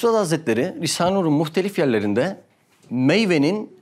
Üstad Hazretleri Risale-i muhtelif yerlerinde meyvenin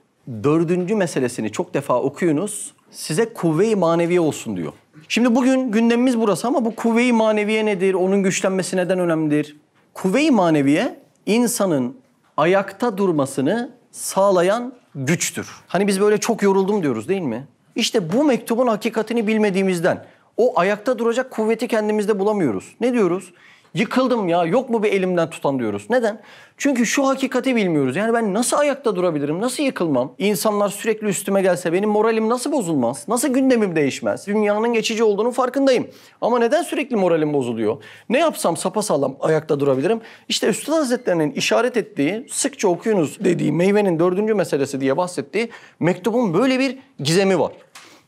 dördüncü meselesini çok defa okuyunuz. Size kuvve-i maneviye olsun diyor. Şimdi bugün gündemimiz burası ama bu kuvve-i maneviye nedir? Onun güçlenmesi neden önemlidir? Kuvve-i maneviye insanın ayakta durmasını sağlayan güçtür. Hani biz böyle çok yoruldum diyoruz değil mi? İşte bu mektubun hakikatini bilmediğimizden o ayakta duracak kuvveti kendimizde bulamıyoruz. Ne diyoruz? Yıkıldım ya yok mu bir elimden tutan diyoruz. Neden? Çünkü şu hakikati bilmiyoruz. Yani ben nasıl ayakta durabilirim? Nasıl yıkılmam? İnsanlar sürekli üstüme gelse benim moralim nasıl bozulmaz? Nasıl gündemim değişmez? Dünyanın geçici olduğunu farkındayım. Ama neden sürekli moralim bozuluyor? Ne yapsam sapasağlam ayakta durabilirim? İşte Üstad Hazretlerinin işaret ettiği, sıkça okuyunuz dediği meyvenin dördüncü meselesi diye bahsettiği mektubun böyle bir gizemi var.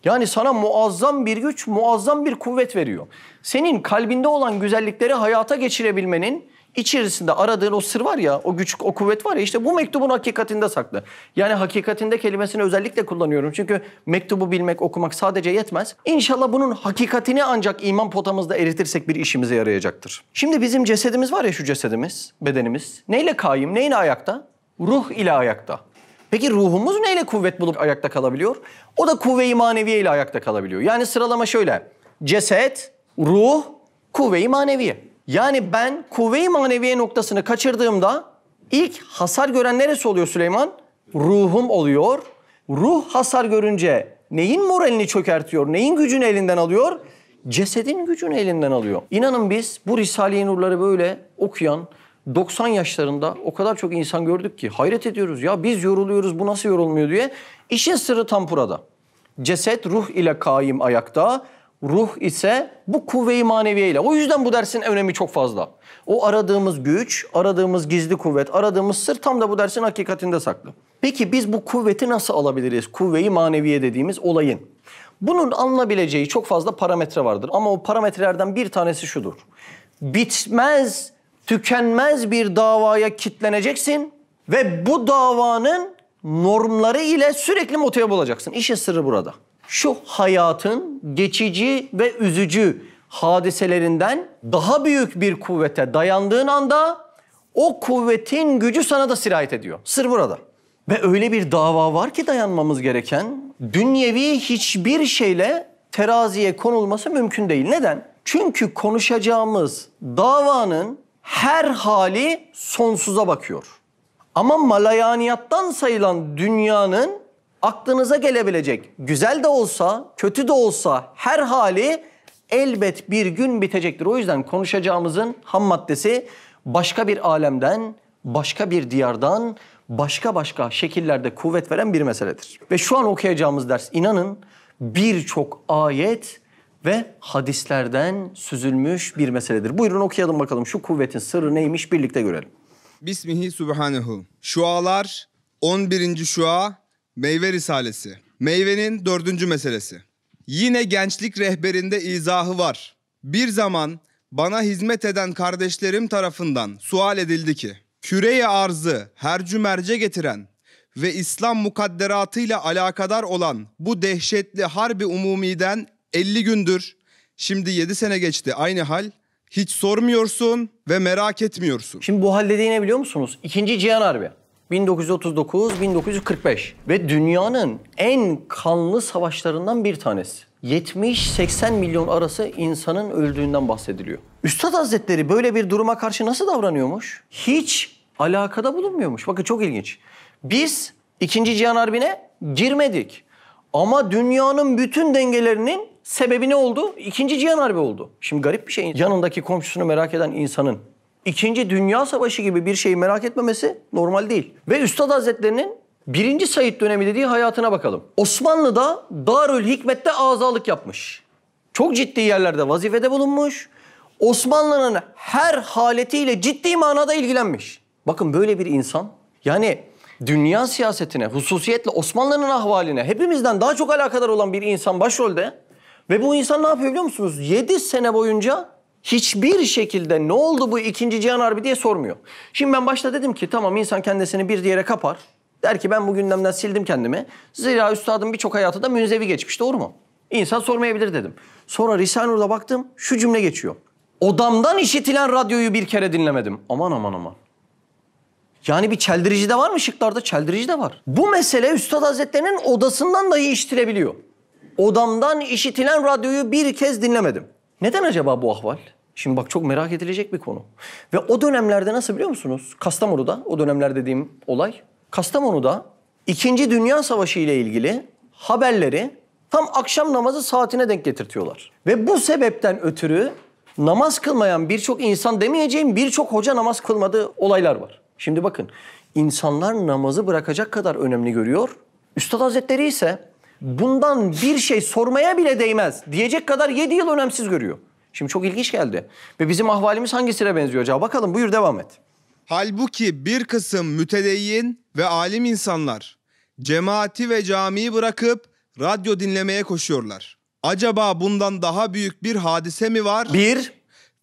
Yani sana muazzam bir güç, muazzam bir kuvvet veriyor. Senin kalbinde olan güzellikleri hayata geçirebilmenin içerisinde aradığın o sır var ya, o güç, o kuvvet var ya işte bu mektubun hakikatinde saklı. Yani hakikatinde kelimesini özellikle kullanıyorum. Çünkü mektubu bilmek, okumak sadece yetmez. İnşallah bunun hakikatini ancak iman potamızda eritirsek bir işimize yarayacaktır. Şimdi bizim cesedimiz var ya şu cesedimiz, bedenimiz. Neyle kayım, neyle ayakta? Ruh ile ayakta. Peki ruhumuz neyle kuvvet bulup ayakta kalabiliyor? O da kuvve-i maneviye ile ayakta kalabiliyor. Yani sıralama şöyle. Ceset, ruh, kuvve-i maneviye. Yani ben kuvve-i maneviye noktasını kaçırdığımda ilk hasar gören neresi oluyor Süleyman? Ruhum oluyor. Ruh hasar görünce neyin moralini çökertiyor, neyin gücünü elinden alıyor? Cesedin gücünü elinden alıyor. İnanın biz bu Risale-i Nurları böyle okuyan, 90 yaşlarında o kadar çok insan gördük ki hayret ediyoruz ya biz yoruluyoruz bu nasıl yorulmuyor diye. İşin sırrı tam burada. Ceset ruh ile kaim ayakta, ruh ise bu kuvve-i maneviyeyle. O yüzden bu dersin önemi çok fazla. O aradığımız güç, aradığımız gizli kuvvet, aradığımız sır tam da bu dersin hakikatinde saklı. Peki biz bu kuvveti nasıl alabiliriz? Kuvve-i maneviye dediğimiz olayın. Bunun alınabileceği çok fazla parametre vardır ama o parametrelerden bir tanesi şudur. Bitmez tükenmez bir davaya kitleneceksin ve bu davanın normları ile sürekli motive bulacaksın. İşin sırrı burada. Şu hayatın geçici ve üzücü hadiselerinden daha büyük bir kuvvete dayandığın anda o kuvvetin gücü sana da sirayet ediyor. Sır burada. Ve öyle bir dava var ki dayanmamız gereken dünyevi hiçbir şeyle teraziye konulması mümkün değil. Neden? Çünkü konuşacağımız davanın her hali sonsuza bakıyor. Ama malayaniyattan sayılan dünyanın aklınıza gelebilecek güzel de olsa, kötü de olsa her hali elbet bir gün bitecektir. O yüzden konuşacağımızın ham maddesi başka bir alemden, başka bir diyardan, başka başka şekillerde kuvvet veren bir meseledir. Ve şu an okuyacağımız ders inanın birçok ayet ve hadislerden süzülmüş bir meseledir. Buyurun okuyalım bakalım şu kuvvetin sırrı neymiş birlikte görelim. Bismihi Subhanehu. Şualar 11. Şua Meyve Risalesi. Meyvenin dördüncü meselesi. Yine gençlik rehberinde izahı var. Bir zaman bana hizmet eden kardeşlerim tarafından sual edildi ki, küreye arzı her cümerce getiren ve İslam mukadderatıyla alakadar olan bu dehşetli harbi umumiden 50 gündür. Şimdi 7 sene geçti aynı hal. Hiç sormuyorsun ve merak etmiyorsun. Şimdi bu hal dediği ne biliyor musunuz? İkinci Cihan Harbi. 1939-1945 ve dünyanın en kanlı savaşlarından bir tanesi. 70-80 milyon arası insanın öldüğünden bahsediliyor. Üstad Hazretleri böyle bir duruma karşı nasıl davranıyormuş? Hiç alakada bulunmuyormuş. Bakın çok ilginç. Biz 2. Cihan Harbi'ne girmedik. Ama dünyanın bütün dengelerinin Sebebi ne oldu? İkinci Cihan Harbi oldu. Şimdi garip bir şey. Yanındaki komşusunu merak eden insanın İkinci Dünya Savaşı gibi bir şeyi merak etmemesi normal değil. Ve Üstad Hazretlerinin birinci Said dönemi dediği hayatına bakalım. Osmanlı'da Darül Hikmet'te azalık yapmış. Çok ciddi yerlerde vazifede bulunmuş. Osmanlı'nın her haletiyle ciddi manada ilgilenmiş. Bakın böyle bir insan yani dünya siyasetine, hususiyetle Osmanlı'nın ahvaline hepimizden daha çok alakadar olan bir insan başrolde ve bu insan ne yapıyor biliyor musunuz? 7 sene boyunca hiçbir şekilde ne oldu bu ikinci Cihan Harbi diye sormuyor. Şimdi ben başta dedim ki tamam insan kendisini bir diğere kapar. Der ki ben bu gündemden sildim kendimi. Zira üstadın birçok hayatı da münzevi geçmiş doğru mu? İnsan sormayabilir dedim. Sonra risale baktım şu cümle geçiyor. Odamdan işitilen radyoyu bir kere dinlemedim. Aman aman aman. Yani bir çeldirici de var mı şıklarda? Çeldirici de var. Bu mesele Üstad Hazretleri'nin odasından dahi iştirebiliyor odamdan işitilen radyoyu bir kez dinlemedim. Neden acaba bu ahval? Şimdi bak çok merak edilecek bir konu. Ve o dönemlerde nasıl biliyor musunuz? Kastamonu'da, o dönemler dediğim olay. Kastamonu'da İkinci Dünya Savaşı ile ilgili haberleri tam akşam namazı saatine denk getirtiyorlar. Ve bu sebepten ötürü namaz kılmayan birçok insan demeyeceğim birçok hoca namaz kılmadığı olaylar var. Şimdi bakın insanlar namazı bırakacak kadar önemli görüyor. Üstad Hazretleri ise bundan bir şey sormaya bile değmez diyecek kadar 7 yıl önemsiz görüyor. Şimdi çok ilginç geldi. Ve bizim ahvalimiz hangisine benziyor acaba? Bakalım buyur devam et. Halbuki bir kısım mütedeyyin ve alim insanlar cemaati ve camiyi bırakıp radyo dinlemeye koşuyorlar. Acaba bundan daha büyük bir hadise mi var? Bir.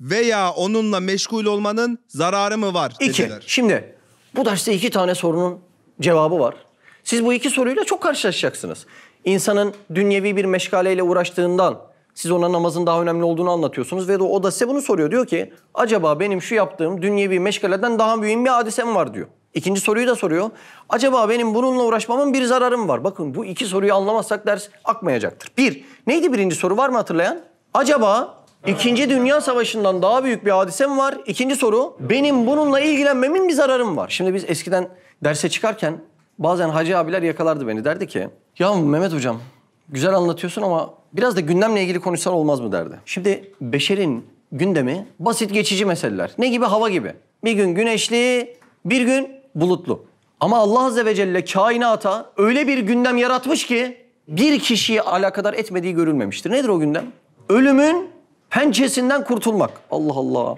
Veya onunla meşgul olmanın zararı mı var? İki. Dediler. Şimdi bu derste iki tane sorunun cevabı var. Siz bu iki soruyla çok karşılaşacaksınız insanın dünyevi bir meşgaleyle uğraştığından siz ona namazın daha önemli olduğunu anlatıyorsunuz ve o da size bunu soruyor. Diyor ki acaba benim şu yaptığım dünyevi meşgaleden daha büyük bir hadisem var diyor. İkinci soruyu da soruyor. Acaba benim bununla uğraşmamın bir zararım var. Bakın bu iki soruyu anlamazsak ders akmayacaktır. Bir, neydi birinci soru var mı hatırlayan? Acaba ikinci Dünya Savaşı'ndan daha büyük bir hadisem var. İkinci soru, benim bununla ilgilenmemin bir zararım var. Şimdi biz eskiden derse çıkarken bazen hacı abiler yakalardı beni. Derdi ki ya Mehmet hocam güzel anlatıyorsun ama biraz da gündemle ilgili konuşsan olmaz mı derdi. Şimdi beşerin gündemi basit geçici meseleler. Ne gibi? Hava gibi. Bir gün güneşli, bir gün bulutlu. Ama Allah Azze ve Celle kainata öyle bir gündem yaratmış ki bir kişiyi alakadar etmediği görülmemiştir. Nedir o gündem? Ölümün pençesinden kurtulmak. Allah Allah.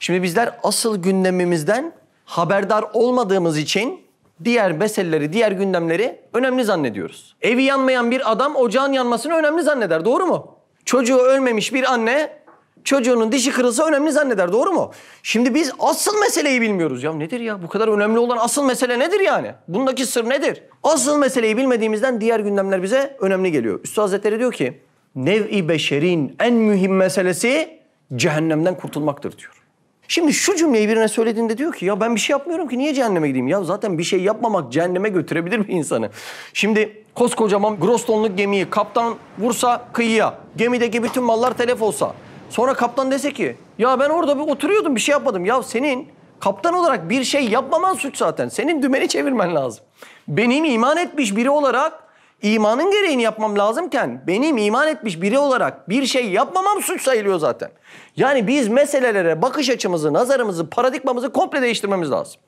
Şimdi bizler asıl gündemimizden haberdar olmadığımız için diğer meseleleri, diğer gündemleri önemli zannediyoruz. Evi yanmayan bir adam ocağın yanmasını önemli zanneder, doğru mu? Çocuğu ölmemiş bir anne çocuğunun dişi kırılsa önemli zanneder, doğru mu? Şimdi biz asıl meseleyi bilmiyoruz. Ya nedir ya? Bu kadar önemli olan asıl mesele nedir yani? Bundaki sır nedir? Asıl meseleyi bilmediğimizden diğer gündemler bize önemli geliyor. Üstad Hazretleri diyor ki, nevi beşerin en mühim meselesi cehennemden kurtulmaktır diyor. Şimdi şu cümleyi birine söylediğinde diyor ki ya ben bir şey yapmıyorum ki niye cehenneme gideyim? Ya zaten bir şey yapmamak cehenneme götürebilir mi insanı. Şimdi koskocaman gross tonluk gemiyi kaptan vursa kıyıya, gemideki bütün mallar telef olsa. Sonra kaptan dese ki ya ben orada bir oturuyordum bir şey yapmadım. Ya senin kaptan olarak bir şey yapmaman suç zaten. Senin dümeni çevirmen lazım. Benim iman etmiş biri olarak imanın gereğini yapmam lazımken benim iman etmiş biri olarak bir şey yapmamam suç sayılıyor zaten. Yani biz meselelere bakış açımızı, nazarımızı, paradigmamızı komple değiştirmemiz lazım.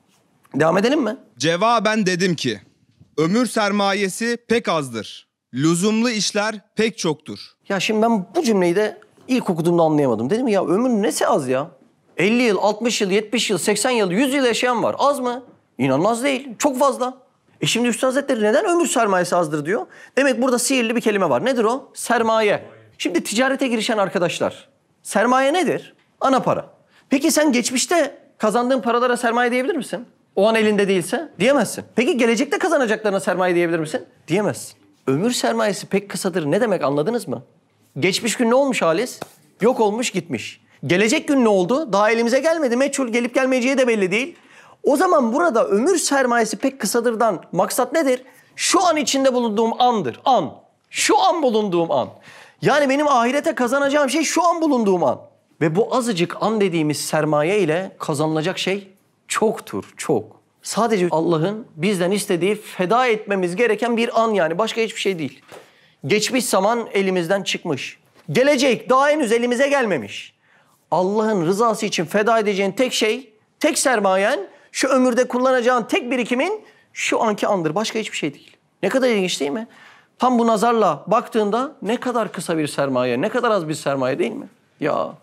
Devam edelim mi? Cevaben dedim ki ömür sermayesi pek azdır. Lüzumlu işler pek çoktur. Ya şimdi ben bu cümleyi de ilk okuduğumda anlayamadım. Dedim ya ömür nesi az ya? 50 yıl, 60 yıl, 70 yıl, 80 yıl, 100 yıl yaşayan var. Az mı? İnanılmaz değil. Çok fazla. E şimdi Üstad Hazretleri neden ömür sermayesi azdır diyor? Demek burada sihirli bir kelime var. Nedir o? Sermaye. Şimdi ticarete girişen arkadaşlar. Sermaye nedir? Ana para. Peki sen geçmişte kazandığın paralara sermaye diyebilir misin? O an elinde değilse diyemezsin. Peki gelecekte kazanacaklarına sermaye diyebilir misin? Diyemezsin. Ömür sermayesi pek kısadır ne demek anladınız mı? Geçmiş gün ne olmuş Halis? Yok olmuş gitmiş. Gelecek gün ne oldu? Daha elimize gelmedi. Meçhul gelip gelmeyeceği de belli değil. O zaman burada ömür sermayesi pek kısadırdan maksat nedir? Şu an içinde bulunduğum andır. An. Şu an bulunduğum an. Yani benim ahirete kazanacağım şey şu an bulunduğum an. Ve bu azıcık an dediğimiz sermaye ile kazanılacak şey çoktur, çok. Sadece Allah'ın bizden istediği feda etmemiz gereken bir an yani başka hiçbir şey değil. Geçmiş zaman elimizden çıkmış. Gelecek daha henüz elimize gelmemiş. Allah'ın rızası için feda edeceğin tek şey, tek sermayen şu ömürde kullanacağın tek birikimin şu anki andır. Başka hiçbir şey değil. Ne kadar ilginç değil mi? Tam bu nazarla baktığında ne kadar kısa bir sermaye, ne kadar az bir sermaye değil mi? Ya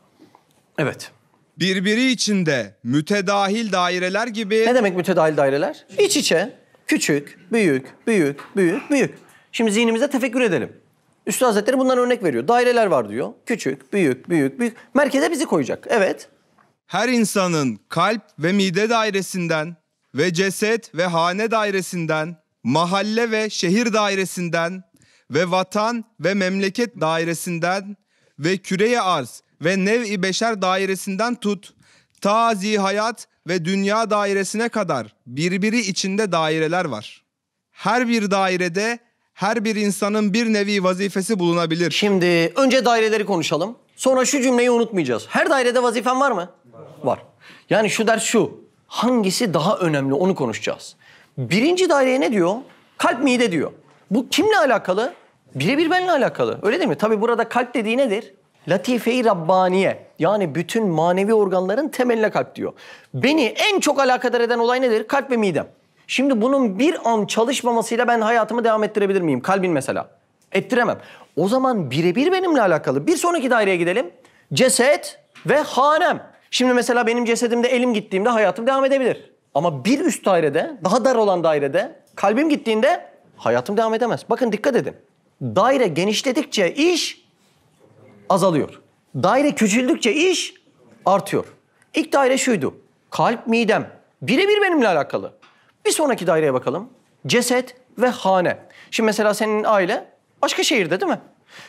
evet. Birbiri içinde mütedahil daireler gibi... Ne demek mütedahil daireler? İç içe, küçük, büyük, büyük, büyük, büyük. Şimdi zihnimize tefekkür edelim. Üstad Hazretleri bundan örnek veriyor. Daireler var diyor. Küçük, büyük, büyük, büyük. Merkeze bizi koyacak. Evet her insanın kalp ve mide dairesinden ve ceset ve hane dairesinden, mahalle ve şehir dairesinden ve vatan ve memleket dairesinden ve küreye arz ve nev-i beşer dairesinden tut, tazi hayat ve dünya dairesine kadar birbiri içinde daireler var. Her bir dairede her bir insanın bir nevi vazifesi bulunabilir. Şimdi önce daireleri konuşalım. Sonra şu cümleyi unutmayacağız. Her dairede vazifen var mı? var. Yani şu ders şu. Hangisi daha önemli onu konuşacağız. Birinci daireye ne diyor? Kalp mide diyor. Bu kimle alakalı? Birebir benimle alakalı. Öyle değil mi? Tabi burada kalp dediği nedir? Latife-i Rabbaniye. Yani bütün manevi organların temeline kalp diyor. Beni en çok alakadar eden olay nedir? Kalp ve midem. Şimdi bunun bir an çalışmamasıyla ben hayatımı devam ettirebilir miyim? Kalbin mesela. Ettiremem. O zaman birebir benimle alakalı. Bir sonraki daireye gidelim. Ceset ve hanem. Şimdi mesela benim cesedimde elim gittiğimde hayatım devam edebilir. Ama bir üst dairede, daha dar olan dairede kalbim gittiğinde hayatım devam edemez. Bakın dikkat edin. Daire genişledikçe iş azalıyor. Daire küçüldükçe iş artıyor. İlk daire şuydu. Kalp, midem. Birebir benimle alakalı. Bir sonraki daireye bakalım. Ceset ve hane. Şimdi mesela senin aile başka şehirde değil mi?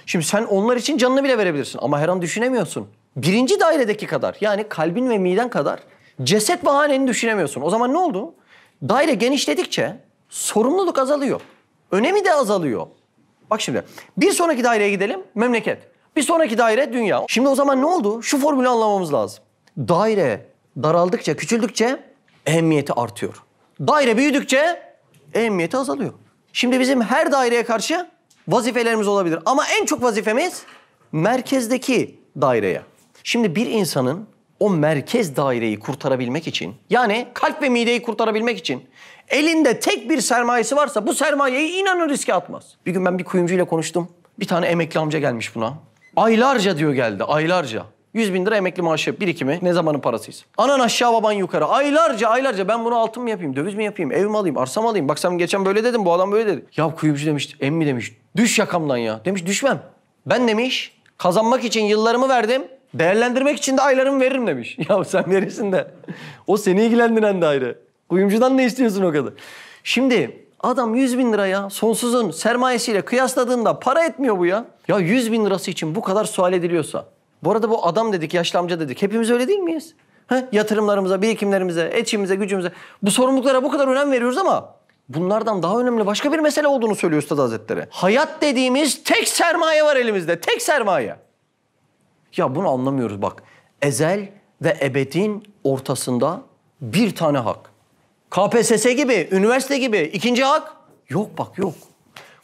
Şimdi sen onlar için canını bile verebilirsin ama her an düşünemiyorsun birinci dairedeki kadar yani kalbin ve miden kadar ceset ve haneni düşünemiyorsun. O zaman ne oldu? Daire genişledikçe sorumluluk azalıyor. Önemi de azalıyor. Bak şimdi bir sonraki daireye gidelim memleket. Bir sonraki daire dünya. Şimdi o zaman ne oldu? Şu formülü anlamamız lazım. Daire daraldıkça, küçüldükçe ehemmiyeti artıyor. Daire büyüdükçe ehemmiyeti azalıyor. Şimdi bizim her daireye karşı vazifelerimiz olabilir. Ama en çok vazifemiz merkezdeki daireye. Şimdi bir insanın o merkez daireyi kurtarabilmek için yani kalp ve mideyi kurtarabilmek için elinde tek bir sermayesi varsa bu sermayeyi inanın riske atmaz. Bir gün ben bir kuyumcuyla konuştum. Bir tane emekli amca gelmiş buna. Aylarca diyor geldi, aylarca. 100 bin lira emekli maaşı birikimi ne zamanın parasıysa. Anan aşağı baban yukarı. Aylarca aylarca ben bunu altın mı yapayım, döviz mi yapayım, ev mi alayım, arsa mı alayım? Bak sen geçen böyle dedim, bu adam böyle dedi. Ya kuyumcu demiş, emmi demiş, düş yakamdan ya. Demiş düşmem. Ben demiş, kazanmak için yıllarımı verdim. Değerlendirmek için de aylarımı veririm demiş. Ya sen verirsin de. O seni ilgilendiren daire. Kuyumcudan ne istiyorsun o kadar? Şimdi adam 100 bin liraya sonsuzun sermayesiyle kıyasladığında para etmiyor bu ya. Ya 100 bin lirası için bu kadar sual ediliyorsa. Bu arada bu adam dedik, yaşlı amca dedik. Hepimiz öyle değil miyiz? He? Yatırımlarımıza, birikimlerimize, etçimize, gücümüze. Bu sorumluluklara bu kadar önem veriyoruz ama bunlardan daha önemli başka bir mesele olduğunu söylüyor Üstad Hazretleri. Hayat dediğimiz tek sermaye var elimizde. Tek sermaye. Ya bunu anlamıyoruz bak. Ezel ve ebedin ortasında bir tane hak. KPSS gibi, üniversite gibi ikinci hak yok bak yok.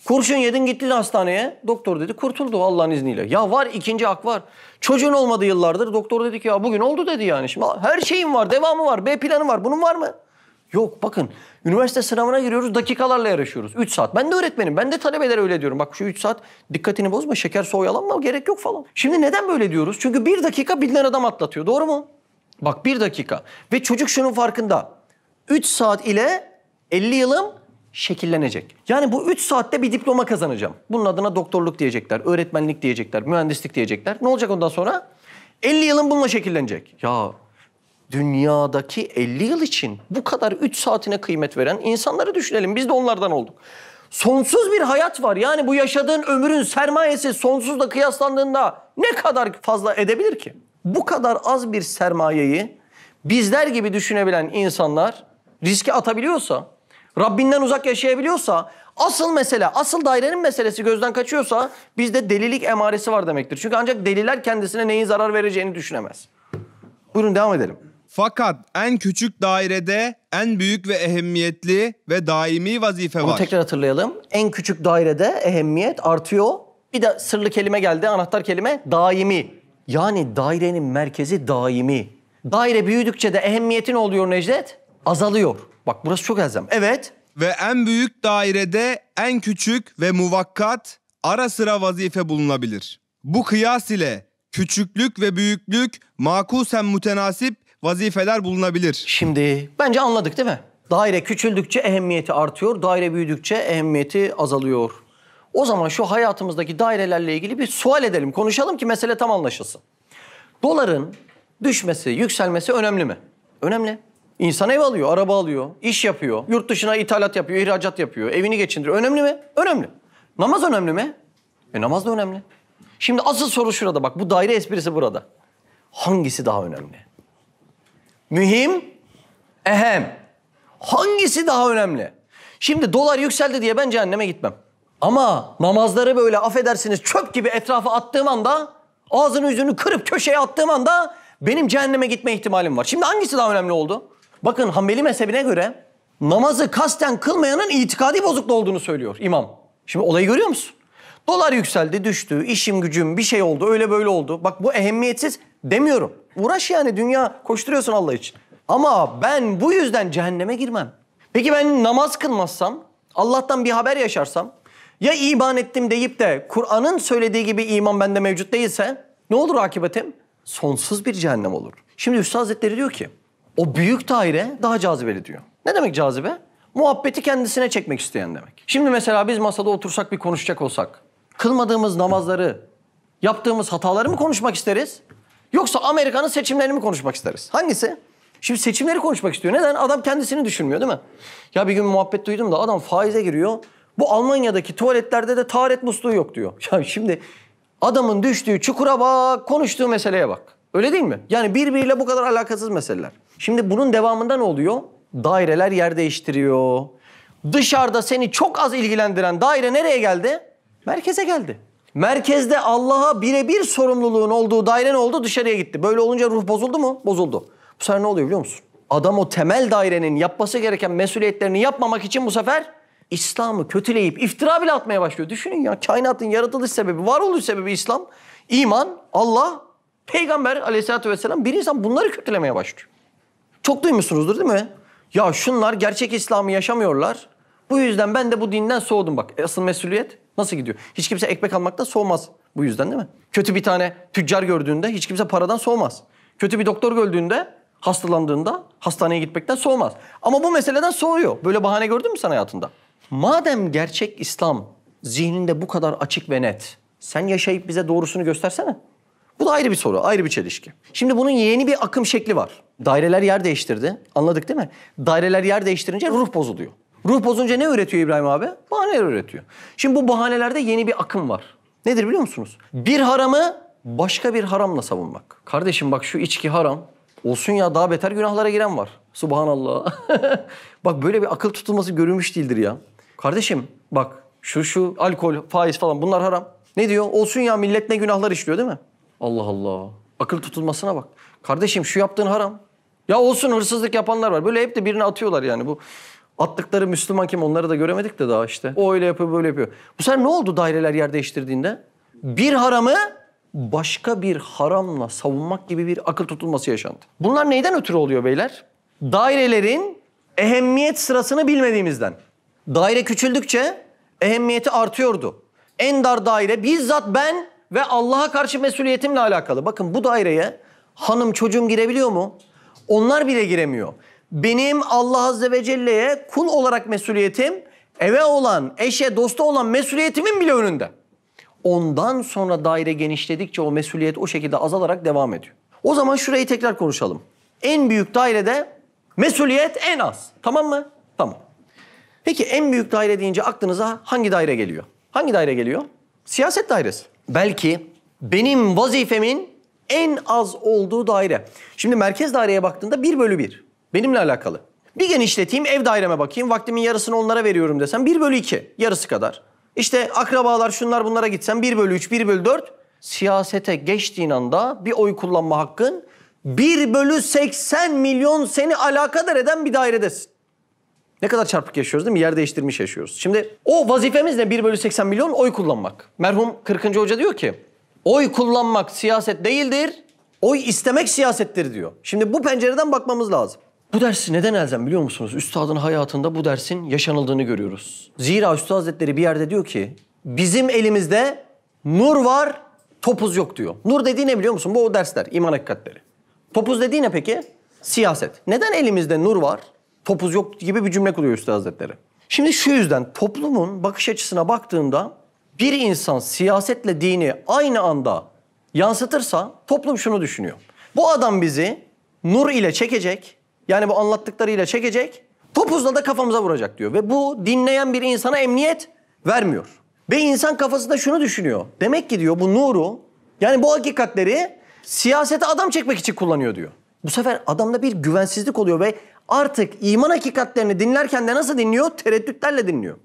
Kurşun yedin gittin hastaneye. Doktor dedi kurtuldu Allah'ın izniyle. Ya var ikinci hak var. Çocuğun olmadı yıllardır. Doktor dedi ki ya bugün oldu dedi yani. Şimdi her şeyin var, devamı var, B planı var. Bunun var mı? Yok bakın üniversite sınavına giriyoruz dakikalarla yarışıyoruz. 3 saat. Ben de öğretmenim. Ben de talebelere öyle diyorum. Bak şu 3 saat dikkatini bozma şeker soğuyalanma gerek yok falan. Şimdi neden böyle diyoruz? Çünkü bir dakika bilinen adam atlatıyor. Doğru mu? Bak bir dakika. Ve çocuk şunun farkında. 3 saat ile 50 yılım şekillenecek. Yani bu 3 saatte bir diploma kazanacağım. Bunun adına doktorluk diyecekler, öğretmenlik diyecekler, mühendislik diyecekler. Ne olacak ondan sonra? 50 yılın bununla şekillenecek. Ya dünyadaki 50 yıl için bu kadar 3 saatine kıymet veren insanları düşünelim. Biz de onlardan olduk. Sonsuz bir hayat var. Yani bu yaşadığın ömrün sermayesi sonsuzla kıyaslandığında ne kadar fazla edebilir ki? Bu kadar az bir sermayeyi bizler gibi düşünebilen insanlar riske atabiliyorsa, Rabbinden uzak yaşayabiliyorsa, asıl mesele, asıl dairenin meselesi gözden kaçıyorsa bizde delilik emaresi var demektir. Çünkü ancak deliler kendisine neyin zarar vereceğini düşünemez. Buyurun devam edelim. Fakat en küçük dairede en büyük ve ehemmiyetli ve daimi vazife Ama var. tekrar hatırlayalım. En küçük dairede ehemmiyet artıyor. Bir de sırlı kelime geldi, anahtar kelime daimi. Yani dairenin merkezi daimi. Daire büyüdükçe de ehemmiyeti ne oluyor Necdet? Azalıyor. Bak burası çok elzem. Evet. Ve en büyük dairede en küçük ve muvakkat ara sıra vazife bulunabilir. Bu kıyas ile küçüklük ve büyüklük makusen mutenasip vazifeler bulunabilir. Şimdi bence anladık değil mi? Daire küçüldükçe ehemmiyeti artıyor, daire büyüdükçe ehemmiyeti azalıyor. O zaman şu hayatımızdaki dairelerle ilgili bir sual edelim, konuşalım ki mesele tam anlaşılsın. Doların düşmesi, yükselmesi önemli mi? Önemli. İnsan ev alıyor, araba alıyor, iş yapıyor, yurt dışına ithalat yapıyor, ihracat yapıyor, evini geçindiriyor. Önemli mi? Önemli. Namaz önemli mi? E namaz da önemli. Şimdi asıl soru şurada bak, bu daire esprisi burada. Hangisi daha önemli? Mühim, ehem. Hangisi daha önemli? Şimdi dolar yükseldi diye ben cehenneme gitmem. Ama namazları böyle affedersiniz çöp gibi etrafa attığım anda, ağzını yüzünü kırıp köşeye attığım anda benim cehenneme gitme ihtimalim var. Şimdi hangisi daha önemli oldu? Bakın Hanbeli mezhebine göre namazı kasten kılmayanın itikadi bozukluğu olduğunu söylüyor imam. Şimdi olayı görüyor musun? Dolar yükseldi, düştü, işim gücüm bir şey oldu, öyle böyle oldu. Bak bu ehemmiyetsiz demiyorum. Uğraş yani dünya koşturuyorsun Allah için. Ama ben bu yüzden cehenneme girmem. Peki ben namaz kılmazsam, Allah'tan bir haber yaşarsam, ya iman ettim deyip de Kur'an'ın söylediği gibi iman bende mevcut değilse ne olur akıbetim? Sonsuz bir cehennem olur. Şimdi Üstad Hazretleri diyor ki o büyük daire daha cazibeli diyor. Ne demek cazibe? Muhabbeti kendisine çekmek isteyen demek. Şimdi mesela biz masada otursak bir konuşacak olsak kılmadığımız namazları, yaptığımız hataları mı konuşmak isteriz? Yoksa Amerika'nın seçimlerini mi konuşmak isteriz? Hangisi? Şimdi seçimleri konuşmak istiyor. Neden? Adam kendisini düşünmüyor değil mi? Ya bir gün muhabbet duydum da adam faize giriyor. Bu Almanya'daki tuvaletlerde de taharet musluğu yok diyor. Ya şimdi adamın düştüğü çukura bak, konuştuğu meseleye bak. Öyle değil mi? Yani birbiriyle bu kadar alakasız meseleler. Şimdi bunun devamında ne oluyor? Daireler yer değiştiriyor. Dışarıda seni çok az ilgilendiren daire nereye geldi? Merkeze geldi. Merkezde Allah'a birebir sorumluluğun olduğu daire ne oldu? Dışarıya gitti. Böyle olunca ruh bozuldu mu? Bozuldu. Bu sefer ne oluyor biliyor musun? Adam o temel dairenin yapması gereken mesuliyetlerini yapmamak için bu sefer İslam'ı kötüleyip iftira bile atmaya başlıyor. Düşünün ya kainatın yaratılış sebebi, varoluş sebebi İslam, iman, Allah, Peygamber aleyhissalatü vesselam bir insan bunları kötülemeye başlıyor. Çok duymuşsunuzdur değil mi? Ya şunlar gerçek İslam'ı yaşamıyorlar. Bu yüzden ben de bu dinden soğudum bak. Asıl mesuliyet Nasıl gidiyor? Hiç kimse ekmek almakta soğumaz bu yüzden değil mi? Kötü bir tane tüccar gördüğünde hiç kimse paradan soğumaz. Kötü bir doktor gördüğünde hastalandığında hastaneye gitmekten soğumaz. Ama bu meseleden soğuyor. Böyle bahane gördün mü sen hayatında? Madem gerçek İslam zihninde bu kadar açık ve net, sen yaşayıp bize doğrusunu göstersene. Bu da ayrı bir soru, ayrı bir çelişki. Şimdi bunun yeni bir akım şekli var. Daireler yer değiştirdi. Anladık değil mi? Daireler yer değiştirince ruh bozuluyor. Ruh bozunca ne üretiyor İbrahim abi? Bahaneler üretiyor. Şimdi bu bahanelerde yeni bir akım var. Nedir biliyor musunuz? Bir haramı başka bir haramla savunmak. Kardeşim bak şu içki haram. Olsun ya daha beter günahlara giren var. Subhanallah. bak böyle bir akıl tutulması görülmüş değildir ya. Kardeşim bak şu şu alkol, faiz falan bunlar haram. Ne diyor? Olsun ya millet ne günahlar işliyor değil mi? Allah Allah. Akıl tutulmasına bak. Kardeşim şu yaptığın haram. Ya olsun hırsızlık yapanlar var. Böyle hep de birini atıyorlar yani bu. Attıkları Müslüman kim onları da göremedik de daha işte. O öyle yapıyor böyle yapıyor. Bu sefer ne oldu daireler yer değiştirdiğinde? Bir haramı başka bir haramla savunmak gibi bir akıl tutulması yaşandı. Bunlar neyden ötürü oluyor beyler? Dairelerin ehemmiyet sırasını bilmediğimizden. Daire küçüldükçe ehemmiyeti artıyordu. En dar daire bizzat ben ve Allah'a karşı mesuliyetimle alakalı. Bakın bu daireye hanım çocuğum girebiliyor mu? Onlar bile giremiyor benim Allah Azze ve Celle'ye kul olarak mesuliyetim eve olan, eşe, dosta olan mesuliyetimin bile önünde. Ondan sonra daire genişledikçe o mesuliyet o şekilde azalarak devam ediyor. O zaman şurayı tekrar konuşalım. En büyük dairede mesuliyet en az. Tamam mı? Tamam. Peki en büyük daire deyince aklınıza hangi daire geliyor? Hangi daire geliyor? Siyaset dairesi. Belki benim vazifemin en az olduğu daire. Şimdi merkez daireye baktığında 1 bölü 1. Benimle alakalı. Bir genişleteyim ev daireme bakayım vaktimin yarısını onlara veriyorum desem 1 bölü 2 yarısı kadar. İşte akrabalar şunlar bunlara gitsem 1 bölü 3 1 bölü 4 siyasete geçtiğin anda bir oy kullanma hakkın 1 bölü 80 milyon seni alakadar eden bir dairedesin. Ne kadar çarpık yaşıyoruz değil mi? Yer değiştirmiş yaşıyoruz. Şimdi o vazifemiz ne? 1 bölü 80 milyon oy kullanmak. Merhum 40. Hoca diyor ki oy kullanmak siyaset değildir, oy istemek siyasettir diyor. Şimdi bu pencereden bakmamız lazım. Bu dersi neden elzem biliyor musunuz? Üstadın hayatında bu dersin yaşanıldığını görüyoruz. Zira Üstad Hazretleri bir yerde diyor ki, bizim elimizde nur var, topuz yok diyor. Nur dediği ne biliyor musun? Bu o dersler, iman hakikatleri. Topuz dediği ne peki? Siyaset. Neden elimizde nur var, topuz yok gibi bir cümle kuruyor Üstad Hazretleri. Şimdi şu yüzden toplumun bakış açısına baktığında bir insan siyasetle dini aynı anda yansıtırsa toplum şunu düşünüyor. Bu adam bizi nur ile çekecek, yani bu anlattıklarıyla çekecek, topuzla da kafamıza vuracak diyor. Ve bu dinleyen bir insana emniyet vermiyor. Ve insan kafasında şunu düşünüyor. Demek ki diyor bu nuru, yani bu hakikatleri siyasete adam çekmek için kullanıyor diyor. Bu sefer adamda bir güvensizlik oluyor ve artık iman hakikatlerini dinlerken de nasıl dinliyor? Tereddütlerle dinliyor.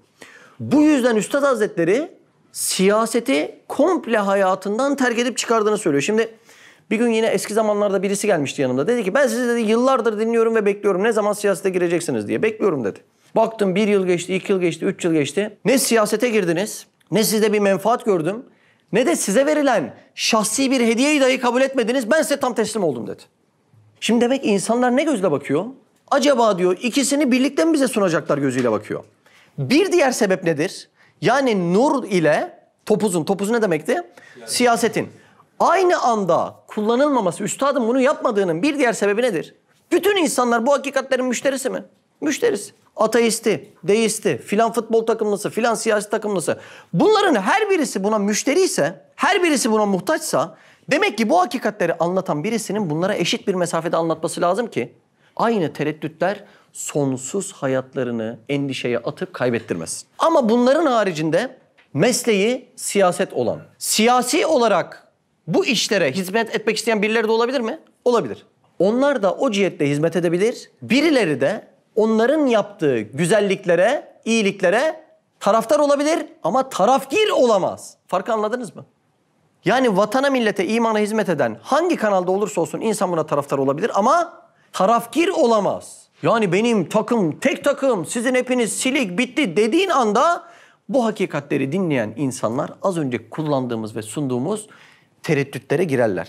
Bu yüzden Üstad Hazretleri siyaseti komple hayatından terk edip çıkardığını söylüyor. Şimdi bir gün yine eski zamanlarda birisi gelmişti yanımda. Dedi ki ben sizi dedi, yıllardır dinliyorum ve bekliyorum. Ne zaman siyasete gireceksiniz diye. Bekliyorum dedi. Baktım bir yıl geçti, iki yıl geçti, üç yıl geçti. Ne siyasete girdiniz, ne sizde bir menfaat gördüm, ne de size verilen şahsi bir hediyeyi dahi kabul etmediniz. Ben size tam teslim oldum dedi. Şimdi demek insanlar ne gözle bakıyor? Acaba diyor ikisini birlikte mi bize sunacaklar gözüyle bakıyor. Bir diğer sebep nedir? Yani nur ile topuzun, topuz ne demekti? Siyasetin. Aynı anda kullanılmaması, üstadın bunu yapmadığının bir diğer sebebi nedir? Bütün insanlar bu hakikatlerin müşterisi mi? Müşterisi. Ateisti, deisti, filan futbol takımlısı, filan siyasi takımlısı. Bunların her birisi buna müşteri ise, her birisi buna muhtaçsa demek ki bu hakikatleri anlatan birisinin bunlara eşit bir mesafede anlatması lazım ki aynı tereddütler sonsuz hayatlarını endişeye atıp kaybettirmesin. Ama bunların haricinde mesleği siyaset olan, siyasi olarak bu işlere hizmet etmek isteyen birileri de olabilir mi? Olabilir. Onlar da o cihette hizmet edebilir. Birileri de onların yaptığı güzelliklere, iyiliklere taraftar olabilir ama tarafgir olamaz. Farkı anladınız mı? Yani vatana, millete, imana hizmet eden hangi kanalda olursa olsun insan buna taraftar olabilir ama tarafgir olamaz. Yani benim takım, tek takım, sizin hepiniz silik, bitti dediğin anda bu hakikatleri dinleyen insanlar az önce kullandığımız ve sunduğumuz tereddütlere girerler.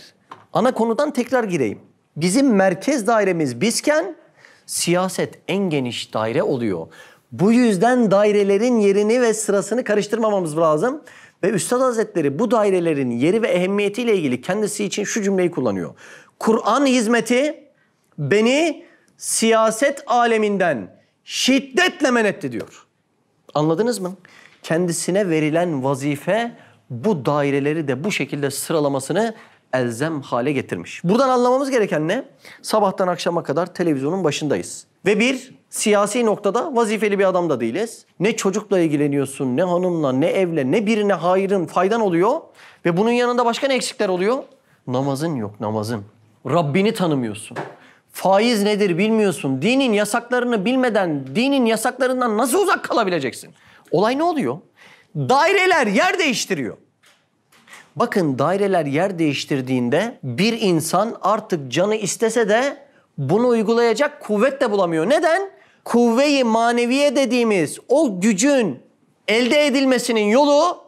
Ana konudan tekrar gireyim. Bizim merkez dairemiz bizken siyaset en geniş daire oluyor. Bu yüzden dairelerin yerini ve sırasını karıştırmamamız lazım. Ve Üstad Hazretleri bu dairelerin yeri ve ehemmiyetiyle ilgili kendisi için şu cümleyi kullanıyor. Kur'an hizmeti beni siyaset aleminden şiddetle men etti diyor. Anladınız mı? Kendisine verilen vazife bu daireleri de bu şekilde sıralamasını elzem hale getirmiş. Buradan anlamamız gereken ne? Sabahtan akşama kadar televizyonun başındayız. Ve bir siyasi noktada vazifeli bir adam da değiliz. Ne çocukla ilgileniyorsun, ne hanımla, ne evle, ne birine hayırın faydan oluyor. Ve bunun yanında başka ne eksikler oluyor? Namazın yok, namazın. Rabbini tanımıyorsun. Faiz nedir bilmiyorsun. Dinin yasaklarını bilmeden dinin yasaklarından nasıl uzak kalabileceksin? Olay ne oluyor? Daireler yer değiştiriyor. Bakın daireler yer değiştirdiğinde bir insan artık canı istese de bunu uygulayacak kuvvet de bulamıyor. Neden? Kuvveyi maneviye dediğimiz o gücün elde edilmesinin yolu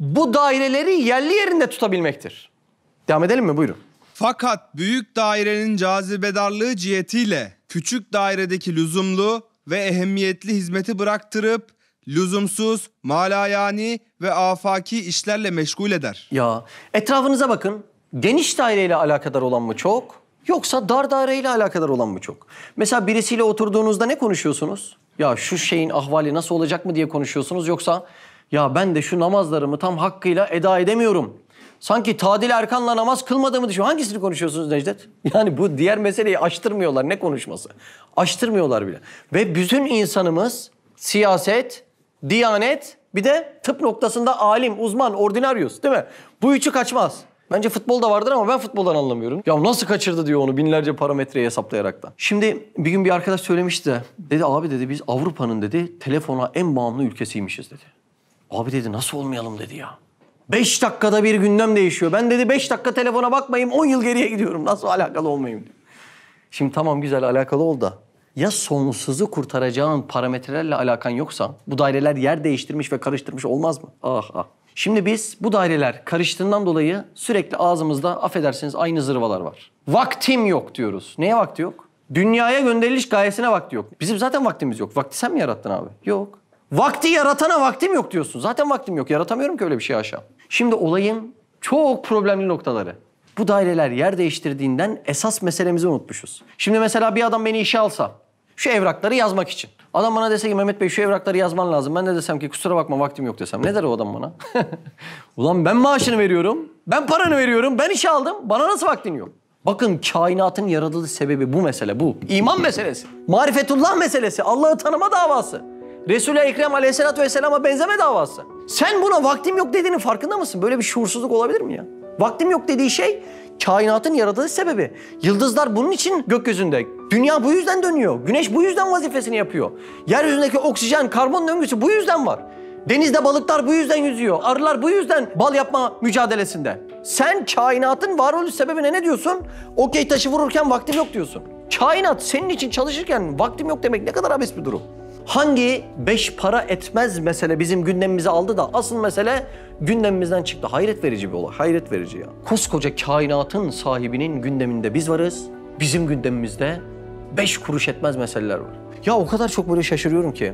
bu daireleri yerli yerinde tutabilmektir. Devam edelim mi? Buyurun. Fakat büyük dairenin cazibedarlığı cihetiyle küçük dairedeki lüzumlu ve ehemmiyetli hizmeti bıraktırıp lüzumsuz, malayani ve afaki işlerle meşgul eder. Ya etrafınıza bakın. Geniş daireyle alakadar olan mı çok yoksa dar daireyle alakadar olan mı çok? Mesela birisiyle oturduğunuzda ne konuşuyorsunuz? Ya şu şeyin ahvali nasıl olacak mı diye konuşuyorsunuz yoksa ya ben de şu namazlarımı tam hakkıyla eda edemiyorum. Sanki Tadil Erkan'la namaz kılmadığımı düşünüyorum. Hangisini konuşuyorsunuz Necdet? Yani bu diğer meseleyi açtırmıyorlar. Ne konuşması? Açtırmıyorlar bile. Ve bütün insanımız siyaset, Diyanet bir de tıp noktasında alim, uzman, ordinaryus değil mi? Bu üçü kaçmaz. Bence futbol da vardır ama ben futboldan anlamıyorum. Ya nasıl kaçırdı diyor onu binlerce parametreyi hesaplayarak da. Şimdi bir gün bir arkadaş söylemişti Dedi abi dedi biz Avrupa'nın dedi telefona en bağımlı ülkesiymişiz dedi. Abi dedi nasıl olmayalım dedi ya. Beş dakikada bir gündem değişiyor. Ben dedi beş dakika telefona bakmayayım on yıl geriye gidiyorum. Nasıl alakalı olmayayım diyor. Şimdi tamam güzel alakalı oldu. da ya sonsuzu kurtaracağın parametrelerle alakan yoksa bu daireler yer değiştirmiş ve karıştırmış olmaz mı? Ah ah. Şimdi biz bu daireler karıştığından dolayı sürekli ağzımızda affedersiniz aynı zırvalar var. Vaktim yok diyoruz. Neye vakti yok? Dünyaya gönderiliş gayesine vakti yok. Bizim zaten vaktimiz yok. Vakti sen mi yarattın abi? Yok. Vakti yaratana vaktim yok diyorsun. Zaten vaktim yok. Yaratamıyorum ki öyle bir şey aşağı. Şimdi olayın çok problemli noktaları. Bu daireler yer değiştirdiğinden esas meselemizi unutmuşuz. Şimdi mesela bir adam beni işe alsa, şu evrakları yazmak için. Adam bana dese ki Mehmet Bey şu evrakları yazman lazım. Ben de desem ki kusura bakma vaktim yok desem. Ne der o adam bana? Ulan ben maaşını veriyorum. Ben paranı veriyorum. Ben işe aldım. Bana nasıl vaktin yok? Bakın kainatın yaratılış sebebi bu mesele bu. İman meselesi. Marifetullah meselesi. Allah'ı tanıma davası. Resul-i Ekrem aleyhissalatü vesselama benzeme davası. Sen buna vaktim yok dediğinin farkında mısın? Böyle bir şuursuzluk olabilir mi ya? Vaktim yok dediği şey Kainatın yaratılış sebebi. Yıldızlar bunun için gökyüzünde. Dünya bu yüzden dönüyor. Güneş bu yüzden vazifesini yapıyor. Yeryüzündeki oksijen, karbon döngüsü bu yüzden var. Denizde balıklar bu yüzden yüzüyor. Arılar bu yüzden bal yapma mücadelesinde. Sen kainatın varoluş sebebine ne diyorsun? Okey taşı vururken vaktim yok diyorsun. Kainat senin için çalışırken vaktim yok demek ne kadar abes bir durum. Hangi beş para etmez mesele bizim gündemimizi aldı da asıl mesele gündemimizden çıktı. Hayret verici bir olay, hayret verici ya. Koskoca kainatın sahibinin gündeminde biz varız. Bizim gündemimizde beş kuruş etmez meseleler var. Ya o kadar çok böyle şaşırıyorum ki.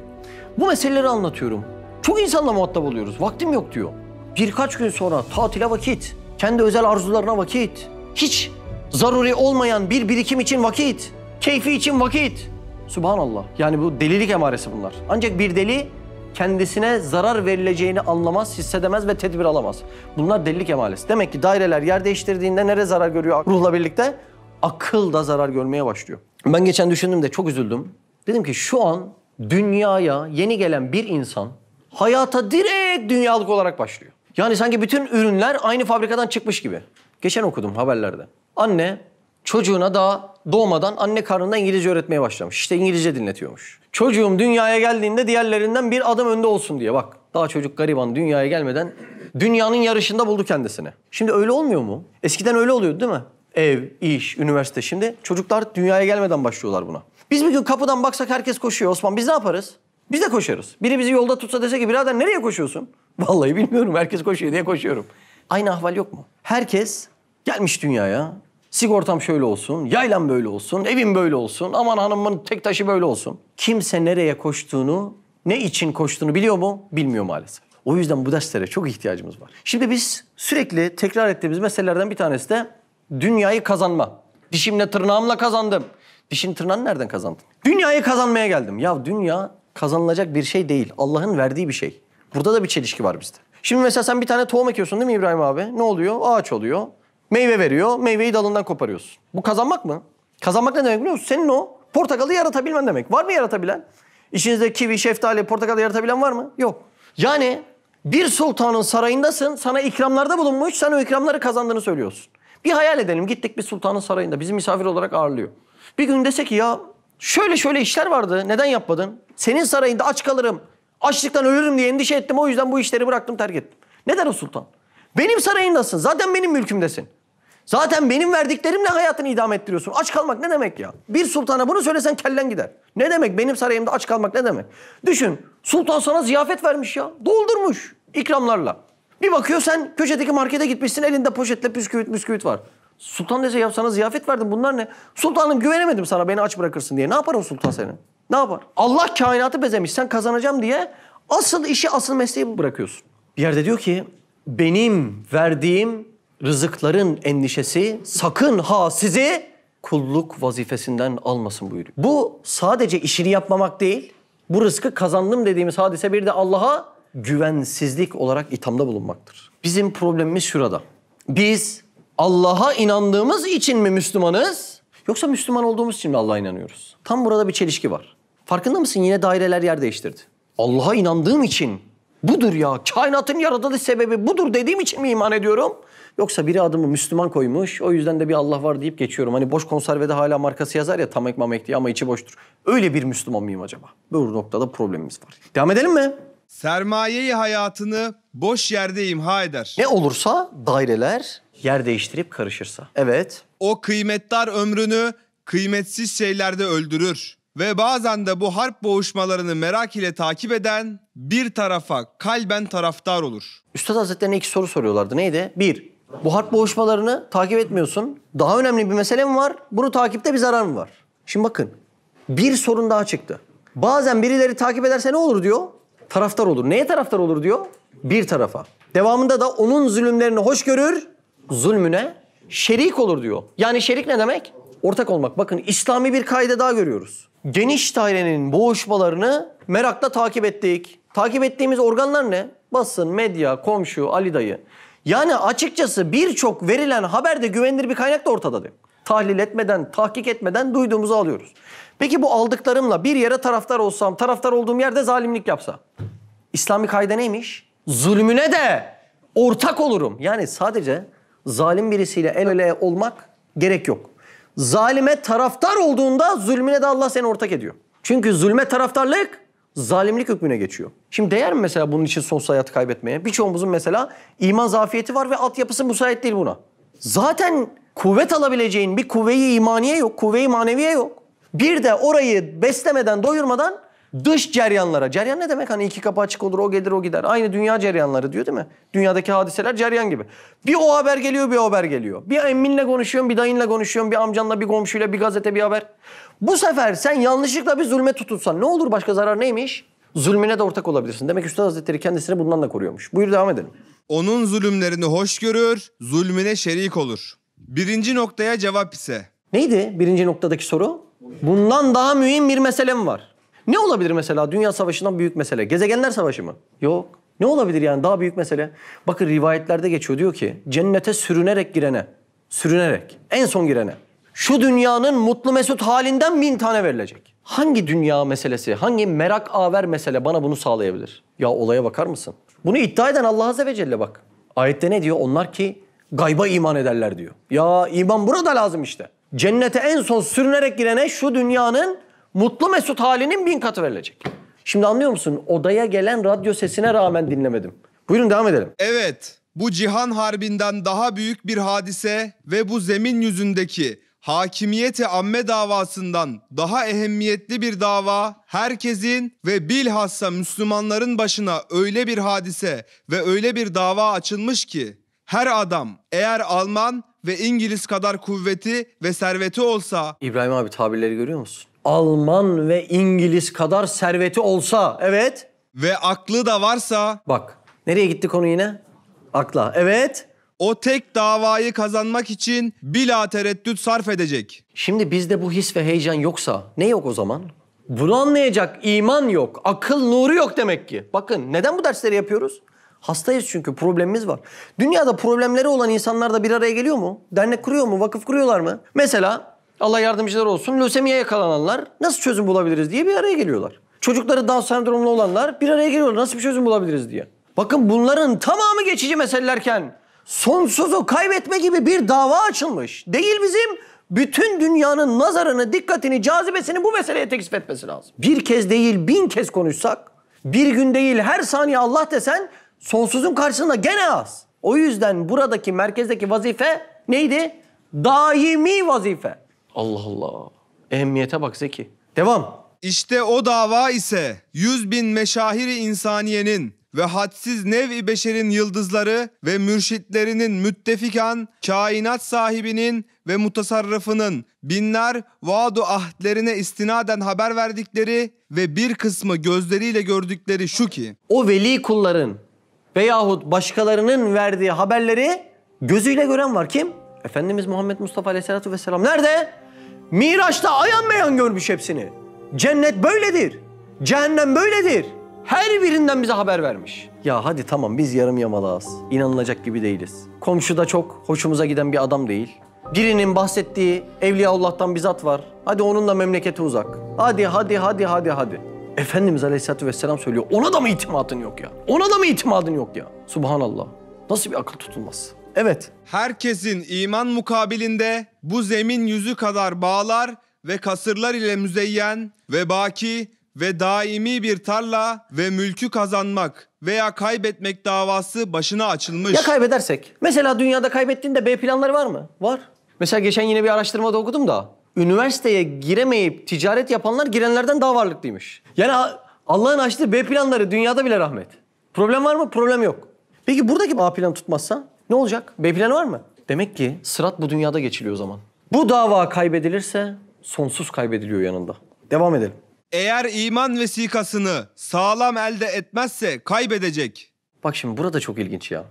Bu meseleleri anlatıyorum. Çok insanla muhatap oluyoruz. Vaktim yok diyor. Birkaç gün sonra tatile vakit, kendi özel arzularına vakit, hiç zaruri olmayan bir birikim için vakit, keyfi için vakit. Subhanallah. Yani bu delilik emaresi bunlar. Ancak bir deli kendisine zarar verileceğini anlamaz, hissedemez ve tedbir alamaz. Bunlar delilik emaresi. Demek ki daireler yer değiştirdiğinde nereye zarar görüyor ruhla birlikte? Akıl da zarar görmeye başlıyor. Ben geçen düşündüm de çok üzüldüm. Dedim ki şu an dünyaya yeni gelen bir insan hayata direkt dünyalık olarak başlıyor. Yani sanki bütün ürünler aynı fabrikadan çıkmış gibi. Geçen okudum haberlerde. Anne Çocuğuna daha doğmadan anne karnında İngilizce öğretmeye başlamış. İşte İngilizce dinletiyormuş. Çocuğum dünyaya geldiğinde diğerlerinden bir adım önde olsun diye bak. Daha çocuk gariban dünyaya gelmeden dünyanın yarışında buldu kendisini. Şimdi öyle olmuyor mu? Eskiden öyle oluyordu değil mi? Ev, iş, üniversite. Şimdi çocuklar dünyaya gelmeden başlıyorlar buna. Biz bir gün kapıdan baksak herkes koşuyor Osman. Biz ne yaparız? Biz de koşarız. Biri bizi yolda tutsa dese ki birader nereye koşuyorsun? Vallahi bilmiyorum herkes koşuyor diye koşuyorum. Aynı ahval yok mu? Herkes gelmiş dünyaya. Sigortam şöyle olsun, yaylan böyle olsun, evim böyle olsun, aman hanımın tek taşı böyle olsun. Kimse nereye koştuğunu, ne için koştuğunu biliyor mu? Bilmiyor maalesef. O yüzden bu derslere çok ihtiyacımız var. Şimdi biz sürekli tekrar ettiğimiz meselelerden bir tanesi de dünyayı kazanma. Dişimle tırnağımla kazandım. Dişin tırnağını nereden kazandın? Dünyayı kazanmaya geldim. Ya dünya kazanılacak bir şey değil. Allah'ın verdiği bir şey. Burada da bir çelişki var bizde. Şimdi mesela sen bir tane tohum ekiyorsun değil mi İbrahim abi? Ne oluyor? Ağaç oluyor. Meyve veriyor. Meyveyi dalından koparıyorsun. Bu kazanmak mı? Kazanmak ne demek biliyor musun? Senin o portakalı yaratabilmen demek. Var mı yaratabilen? İşinizde kivi, şeftali, portakal yaratabilen var mı? Yok. Yani bir sultanın sarayındasın, sana ikramlarda bulunmuş, sen o ikramları kazandığını söylüyorsun. Bir hayal edelim, gittik bir sultanın sarayında, bizi misafir olarak ağırlıyor. Bir gün dese ki ya şöyle şöyle işler vardı, neden yapmadın? Senin sarayında aç kalırım, açlıktan ölürüm diye endişe ettim, o yüzden bu işleri bıraktım, terk ettim. Ne der o sultan? Benim sarayındasın, zaten benim mülkümdesin. Zaten benim verdiklerimle hayatını idam ettiriyorsun. Aç kalmak ne demek ya? Bir sultana bunu söylesen kellen gider. Ne demek benim sarayımda aç kalmak ne demek? Düşün sultan sana ziyafet vermiş ya. Doldurmuş ikramlarla. Bir bakıyor sen köşedeki markete gitmişsin elinde poşetle püsküvit püsküvit var. Sultan dese ya sana ziyafet verdim bunlar ne? Sultanım güvenemedim sana beni aç bırakırsın diye. Ne yapar o sultan senin? Ne yapar? Allah kainatı bezemiş sen kazanacağım diye asıl işi asıl mesleği bırakıyorsun. Bir yerde diyor ki benim verdiğim rızıkların endişesi sakın ha sizi kulluk vazifesinden almasın buyuruyor. Bu sadece işini yapmamak değil, bu rızkı kazandım dediğimiz hadise bir de Allah'a güvensizlik olarak ithamda bulunmaktır. Bizim problemimiz şurada. Biz Allah'a inandığımız için mi Müslümanız? Yoksa Müslüman olduğumuz için mi Allah'a inanıyoruz? Tam burada bir çelişki var. Farkında mısın? Yine daireler yer değiştirdi. Allah'a inandığım için budur ya, kainatın yaratılış sebebi budur dediğim için mi iman ediyorum? Yoksa biri adımı Müslüman koymuş o yüzden de bir Allah var deyip geçiyorum. Hani boş konservede hala markası yazar ya tam ekmamek diye ama içi boştur. Öyle bir Müslüman mıyım acaba? Bu noktada problemimiz var. Devam edelim mi? Sermayeyi hayatını boş yerde imha eder. Ne olursa daireler yer değiştirip karışırsa. Evet. O kıymetdar ömrünü kıymetsiz şeylerde öldürür. Ve bazen de bu harp boğuşmalarını merak ile takip eden bir tarafa kalben taraftar olur. Üstad Hazretlerine iki soru soruyorlardı. Neydi? Bir, bu harp boğuşmalarını takip etmiyorsun. Daha önemli bir mesele mi var? Bunu takipte bir zarar mı var? Şimdi bakın bir sorun daha çıktı. Bazen birileri takip ederse ne olur diyor? Taraftar olur. Neye taraftar olur diyor? Bir tarafa. Devamında da onun zulümlerini hoş görür, zulmüne şerik olur diyor. Yani şerik ne demek? Ortak olmak. Bakın İslami bir kayda daha görüyoruz. Geniş dairenin boğuşmalarını merakla takip ettik. Takip ettiğimiz organlar ne? Basın, medya, komşu, Ali dayı. Yani açıkçası birçok verilen haberde güvenilir bir kaynak da ortada diyor. Tahlil etmeden, tahkik etmeden duyduğumuzu alıyoruz. Peki bu aldıklarımla bir yere taraftar olsam, taraftar olduğum yerde zalimlik yapsa? İslami kayda neymiş? Zulmüne de ortak olurum. Yani sadece zalim birisiyle el ele olmak gerek yok. Zalime taraftar olduğunda zulmüne de Allah seni ortak ediyor. Çünkü zulme taraftarlık zalimlik hükmüne geçiyor. Şimdi değer mi mesela bunun için sonsuz hayatı kaybetmeye? Birçoğumuzun mesela iman zafiyeti var ve altyapısı müsait değil buna. Zaten kuvvet alabileceğin bir kuvveyi imaniye yok, kuvveyi maneviye yok. Bir de orayı beslemeden, doyurmadan dış ceryanlara. Ceryan ne demek? Hani iki kapı açık olur, o gelir, o gider. Aynı dünya ceryanları diyor değil mi? Dünyadaki hadiseler ceryan gibi. Bir o haber geliyor, bir o haber geliyor. Bir emminle konuşuyorsun, bir dayınla konuşuyorsun, bir amcanla, bir komşuyla, bir gazete, bir haber. Bu sefer sen yanlışlıkla bir zulme tutulsan ne olur başka zarar neymiş? Zulmüne de ortak olabilirsin. Demek ki Üstad Hazretleri kendisini bundan da koruyormuş. Buyur devam edelim. Onun zulümlerini hoş görür, zulmüne şerik olur. Birinci noktaya cevap ise. Neydi birinci noktadaki soru? Bundan daha mühim bir meselem var. Ne olabilir mesela Dünya Savaşı'ndan büyük mesele? Gezegenler Savaşı mı? Yok. Ne olabilir yani daha büyük mesele? Bakın rivayetlerde geçiyor diyor ki cennete sürünerek girene, sürünerek en son girene şu dünyanın mutlu mesut halinden bin tane verilecek. Hangi dünya meselesi, hangi merak aver mesele bana bunu sağlayabilir? Ya olaya bakar mısın? Bunu iddia eden Allah Azze ve Celle bak. Ayette ne diyor? Onlar ki gayba iman ederler diyor. Ya iman burada lazım işte. Cennete en son sürünerek girene şu dünyanın mutlu mesut halinin bin katı verilecek. Şimdi anlıyor musun? Odaya gelen radyo sesine rağmen dinlemedim. Buyurun devam edelim. Evet, bu cihan harbinden daha büyük bir hadise ve bu zemin yüzündeki hakimiyeti amme davasından daha ehemmiyetli bir dava herkesin ve bilhassa Müslümanların başına öyle bir hadise ve öyle bir dava açılmış ki her adam eğer Alman ve İngiliz kadar kuvveti ve serveti olsa... İbrahim abi tabirleri görüyor musun? Alman ve İngiliz kadar serveti olsa, evet. Ve aklı da varsa... Bak, nereye gitti konu yine? Akla, evet o tek davayı kazanmak için bila tereddüt sarf edecek. Şimdi bizde bu his ve heyecan yoksa ne yok o zaman? Bunu anlayacak iman yok, akıl nuru yok demek ki. Bakın neden bu dersleri yapıyoruz? Hastayız çünkü problemimiz var. Dünyada problemleri olan insanlar da bir araya geliyor mu? Dernek kuruyor mu? Vakıf kuruyorlar mı? Mesela Allah yardımcılar olsun lösemiye yakalananlar nasıl çözüm bulabiliriz diye bir araya geliyorlar. Çocukları Down sendromlu olanlar bir araya geliyorlar nasıl bir çözüm bulabiliriz diye. Bakın bunların tamamı geçici meselelerken sonsuzu kaybetme gibi bir dava açılmış. Değil bizim bütün dünyanın nazarını, dikkatini, cazibesini bu meseleye teksif etmesi lazım. Bir kez değil bin kez konuşsak, bir gün değil her saniye Allah desen sonsuzun karşısında gene az. O yüzden buradaki merkezdeki vazife neydi? Daimi vazife. Allah Allah. Ehemmiyete bak Zeki. Devam. İşte o dava ise yüz bin meşahiri insaniyenin ve hadsiz nev-i beşerin yıldızları ve mürşitlerinin müttefikan kainat sahibinin ve mutasarrıfının binler vaadu ahdlerine istinaden haber verdikleri ve bir kısmı gözleriyle gördükleri şu ki o veli kulların veyahut başkalarının verdiği haberleri gözüyle gören var kim? Efendimiz Muhammed Mustafa Aleyhisselatü Vesselam nerede? Miraç'ta ayan beyan görmüş hepsini. Cennet böyledir. Cehennem böyledir. Her birinden bize haber vermiş. Ya hadi tamam biz yarım yamalağız. İnanılacak gibi değiliz. Komşu da çok hoşumuza giden bir adam değil. Birinin bahsettiği Evliyaullah'tan bir zat var. Hadi onun da memleketi uzak. Hadi hadi hadi hadi hadi. Efendimiz Aleyhisselatü Vesselam söylüyor. Ona da mı itimadın yok ya? Ona da mı itimadın yok ya? Subhanallah. Nasıl bir akıl tutulması? Evet. Herkesin iman mukabilinde bu zemin yüzü kadar bağlar ve kasırlar ile müzeyyen ve baki ve daimi bir tarla ve mülkü kazanmak veya kaybetmek davası başına açılmış. Ya kaybedersek? Mesela dünyada kaybettiğinde B planları var mı? Var. Mesela geçen yine bir araştırmada okudum da üniversiteye giremeyip ticaret yapanlar girenlerden daha varlıklıymış. Yani Allah'ın açtığı B planları dünyada bile rahmet. Problem var mı? Problem yok. Peki buradaki A planı tutmazsa ne olacak? B planı var mı? Demek ki sırat bu dünyada geçiliyor o zaman. Bu dava kaybedilirse sonsuz kaybediliyor yanında. Devam edelim. Eğer iman vesikasını sağlam elde etmezse kaybedecek. Bak şimdi burada çok ilginç ya.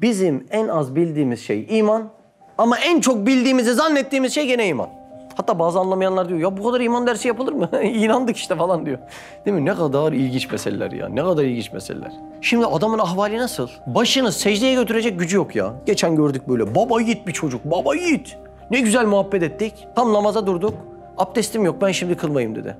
Bizim en az bildiğimiz şey iman ama en çok bildiğimizi zannettiğimiz şey gene iman. Hatta bazı anlamayanlar diyor ya bu kadar iman dersi yapılır mı? İnandık işte falan diyor. Değil mi? Ne kadar ilginç meseleler ya. Ne kadar ilginç meseleler. Şimdi adamın ahvali nasıl? Başını secdeye götürecek gücü yok ya. Geçen gördük böyle baba yiğit bir çocuk. Baba yiğit. Ne güzel muhabbet ettik. Tam namaza durduk. Abdestim yok ben şimdi kılmayayım dedi.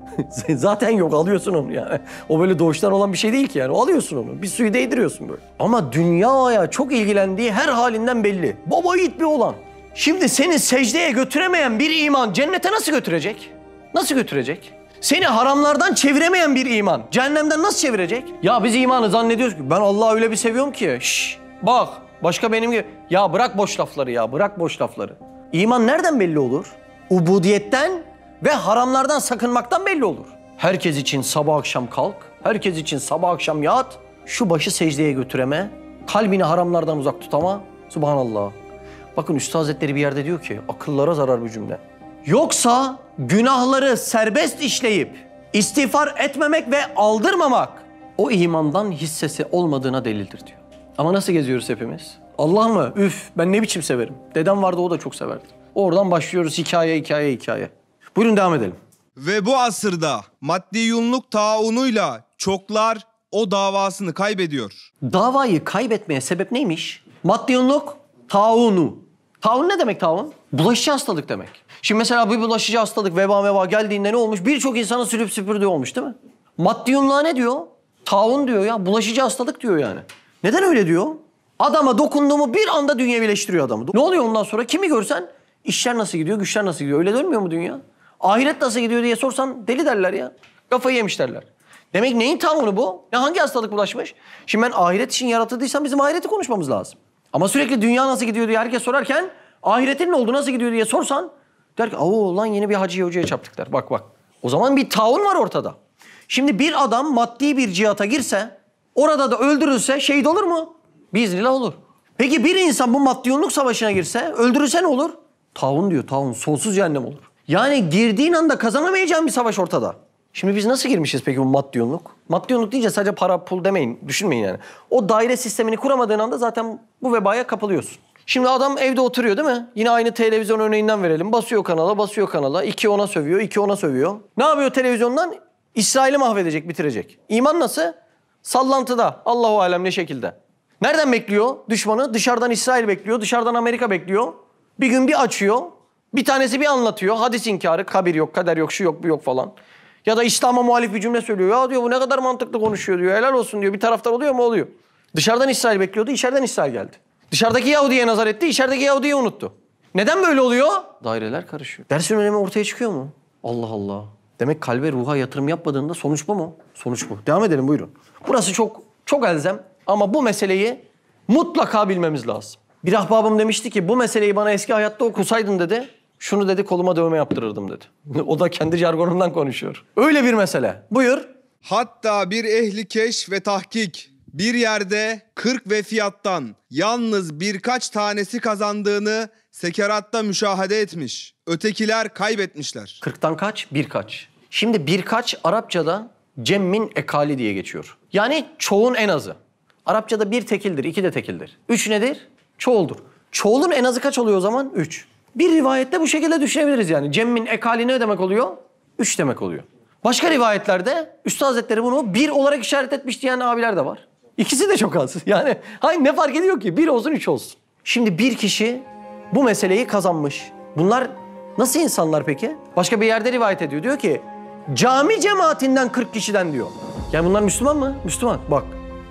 Zaten yok alıyorsun onu yani. O böyle doğuştan olan bir şey değil ki yani. O alıyorsun onu. Bir suyu değdiriyorsun böyle. Ama dünyaya çok ilgilendiği her halinden belli. Baba yiğit bir olan. Şimdi seni secdeye götüremeyen bir iman cennete nasıl götürecek? Nasıl götürecek? Seni haramlardan çeviremeyen bir iman cehennemden nasıl çevirecek? Ya biz imanı zannediyoruz ki ben Allah'ı öyle bir seviyorum ki. Şş, bak başka benim gibi. Ya bırak boş lafları ya bırak boş lafları. İman nereden belli olur? Ubudiyetten ve haramlardan sakınmaktan belli olur. Herkes için sabah akşam kalk, herkes için sabah akşam yat, şu başı secdeye götüreme, kalbini haramlardan uzak tutama. Subhanallah. Bakın Üstad Hazretleri bir yerde diyor ki, akıllara zarar bu cümle. Yoksa günahları serbest işleyip istiğfar etmemek ve aldırmamak o imandan hissesi olmadığına delildir diyor. Ama nasıl geziyoruz hepimiz? Allah mı? Üf ben ne biçim severim. Dedem vardı o da çok severdi. Oradan başlıyoruz hikaye hikaye hikaye. Buyurun devam edelim. Ve bu asırda maddi yunluk taunuyla çoklar o davasını kaybediyor. Davayı kaybetmeye sebep neymiş? Maddi yunluk taunu. Taun ne demek taun? Bulaşıcı hastalık demek. Şimdi mesela bu bulaşıcı hastalık veba veba geldiğinde ne olmuş? Birçok insanı sürüp süpürdüğü olmuş değil mi? Maddi yunluğa ne diyor? Taun diyor ya. Bulaşıcı hastalık diyor yani. Neden öyle diyor? Adama dokunduğumu bir anda dünya dünyevileştiriyor adamı. Ne oluyor ondan sonra? Kimi görsen işler nasıl gidiyor, güçler nasıl gidiyor? Öyle dönmüyor mu dünya? Ahiret nasıl gidiyor diye sorsan deli derler ya. Kafayı yemiş derler. Demek neyin tavrını bu? Ya hangi hastalık bulaşmış? Şimdi ben ahiret için yaratıldıysam bizim ahireti konuşmamız lazım. Ama sürekli dünya nasıl gidiyor diye herkes sorarken ahiretin ne oldu nasıl gidiyor diye sorsan der ki o lan yeni bir hacıya hocaya çarptıklar bak bak. O zaman bir taun var ortada. Şimdi bir adam maddi bir cihata girse orada da öldürülse şehit olur mu? Biiznillah olur. Peki bir insan bu maddi maddiyonluk savaşına girse öldürülse ne olur? Taun diyor taun sonsuz cehennem olur. Yani girdiğin anda kazanamayacağın bir savaş ortada. Şimdi biz nasıl girmişiz peki bu maddiyonluk? Maddiyonluk deyince sadece para, pul demeyin, düşünmeyin yani. O daire sistemini kuramadığın anda zaten bu vebaya kapılıyorsun. Şimdi adam evde oturuyor değil mi? Yine aynı televizyon örneğinden verelim. Basıyor kanala, basıyor kanala. İki ona sövüyor, iki ona sövüyor. Ne yapıyor televizyondan? İsrail'i mahvedecek, bitirecek. İman nasıl? Sallantıda. Allahu alem ne şekilde. Nereden bekliyor düşmanı? Dışarıdan İsrail bekliyor, dışarıdan Amerika bekliyor. Bir gün bir açıyor, bir tanesi bir anlatıyor. Hadis inkarı, kabir yok, kader yok, şu yok, bu yok falan. Ya da İslam'a muhalif bir cümle söylüyor. Ya diyor bu ne kadar mantıklı konuşuyor diyor. Helal olsun diyor. Bir taraftar oluyor mu? Oluyor. Dışarıdan İsrail bekliyordu, içeriden İsrail geldi. Dışarıdaki Yahudi'ye nazar etti, içerideki Yahudi'yi unuttu. Neden böyle oluyor? Daireler karışıyor. Dersin önemi ortaya çıkıyor mu? Allah Allah. Demek kalbe, ruha yatırım yapmadığında sonuç bu mu? Sonuç bu. Devam edelim buyurun. Burası çok çok elzem ama bu meseleyi mutlaka bilmemiz lazım. Bir ahbabım demişti ki bu meseleyi bana eski hayatta okusaydın dedi. Şunu dedi koluma dövme yaptırırdım dedi. O da kendi jargonundan konuşuyor. Öyle bir mesele. Buyur. Hatta bir ehli keş ve tahkik bir yerde 40 ve fiyattan yalnız birkaç tanesi kazandığını sekeratta müşahede etmiş. Ötekiler kaybetmişler. 40'tan kaç? Birkaç. Şimdi birkaç Arapçada cemmin ekali diye geçiyor. Yani çoğun en azı. Arapçada bir tekildir, iki de tekildir. Üç nedir? Çoğuldur. Çoğulun en azı kaç oluyor o zaman? Üç. Bir rivayette bu şekilde düşünebiliriz yani. Cemmin ekali ne demek oluyor? Üç demek oluyor. Başka rivayetlerde Üstad Hazretleri bunu bir olarak işaret etmiş diyen abiler de var. İkisi de çok az. Yani hayır ne fark ediyor ki? Bir olsun üç olsun. Şimdi bir kişi bu meseleyi kazanmış. Bunlar nasıl insanlar peki? Başka bir yerde rivayet ediyor. Diyor ki cami cemaatinden 40 kişiden diyor. Yani bunlar Müslüman mı? Müslüman. Bak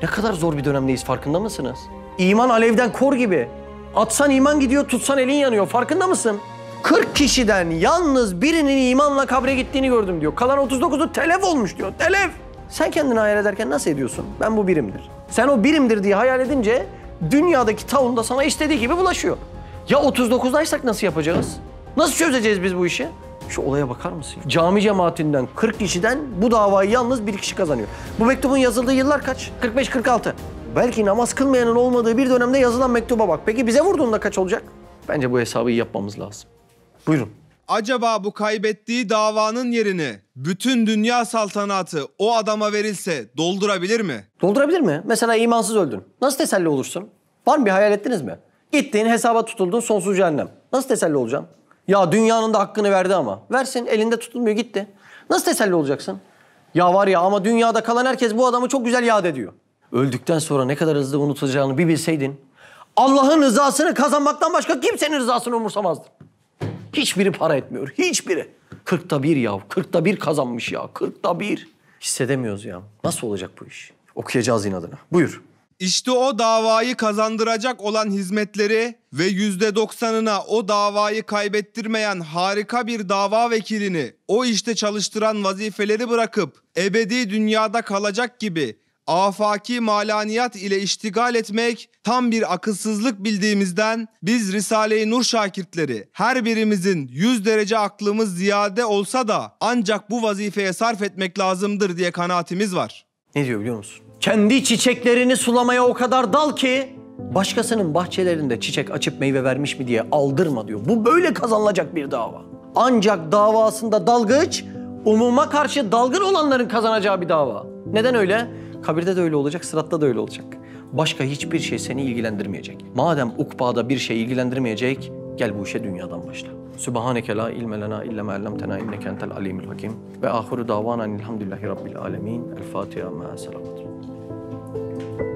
ne kadar zor bir dönemdeyiz farkında mısınız? İman alevden kor gibi. Atsan iman gidiyor, tutsan elin yanıyor. Farkında mısın? 40 kişiden yalnız birinin imanla kabre gittiğini gördüm diyor. Kalan 39'u telef olmuş diyor. Telef. Sen kendini hayal ederken nasıl ediyorsun? Ben bu birimdir. Sen o birimdir diye hayal edince dünyadaki taun da sana istediği gibi bulaşıyor. Ya 39'daysak nasıl yapacağız? Nasıl çözeceğiz biz bu işi? Şu olaya bakar mısın? Cami cemaatinden 40 kişiden bu davayı yalnız bir kişi kazanıyor. Bu mektubun yazıldığı yıllar kaç? 45-46. Belki namaz kılmayanın olmadığı bir dönemde yazılan mektuba bak. Peki bize vurduğunda kaç olacak? Bence bu hesabı iyi yapmamız lazım. Buyurun. Acaba bu kaybettiği davanın yerini bütün dünya saltanatı o adama verilse doldurabilir mi? Doldurabilir mi? Mesela imansız öldün. Nasıl teselli olursun? Var mı bir hayal ettiniz mi? Gittiğin hesaba tutuldun sonsuz cehennem. Nasıl teselli olacaksın? Ya dünyanın da hakkını verdi ama. Versin elinde tutulmuyor gitti. Nasıl teselli olacaksın? Ya var ya ama dünyada kalan herkes bu adamı çok güzel yad ediyor. Öldükten sonra ne kadar hızlı unutacağını bir bilseydin... ...Allah'ın rızasını kazanmaktan başka kimsenin rızasını umursamazdın. Hiçbiri para etmiyor, hiçbiri. Kırkta bir ya, kırkta bir kazanmış ya, kırkta bir. Hissedemiyoruz ya. Nasıl olacak bu iş? Okuyacağız inadına. Buyur. İşte o davayı kazandıracak olan hizmetleri ve yüzde doksanına o davayı kaybettirmeyen harika bir dava vekilini o işte çalıştıran vazifeleri bırakıp ebedi dünyada kalacak gibi afaki malaniyat ile iştigal etmek tam bir akılsızlık bildiğimizden biz Risale-i Nur şakirtleri her birimizin 100 derece aklımız ziyade olsa da ancak bu vazifeye sarf etmek lazımdır diye kanaatimiz var. Ne diyor biliyor musun? Kendi çiçeklerini sulamaya o kadar dal ki başkasının bahçelerinde çiçek açıp meyve vermiş mi diye aldırma diyor. Bu böyle kazanılacak bir dava. Ancak davasında dalgıç umuma karşı dalgın olanların kazanacağı bir dava. Neden öyle? Kabirde de öyle olacak, sıratta da öyle olacak. Başka hiçbir şey seni ilgilendirmeyecek. Madem ukbada bir şey ilgilendirmeyecek, gel bu işe dünyadan başla. Sübhaneke la ilme lena illa ma allamtena inneke entel alimul hakim. Ve ahiru davana elhamdülillahi rabbil alemin. El Fatiha ma selamatun.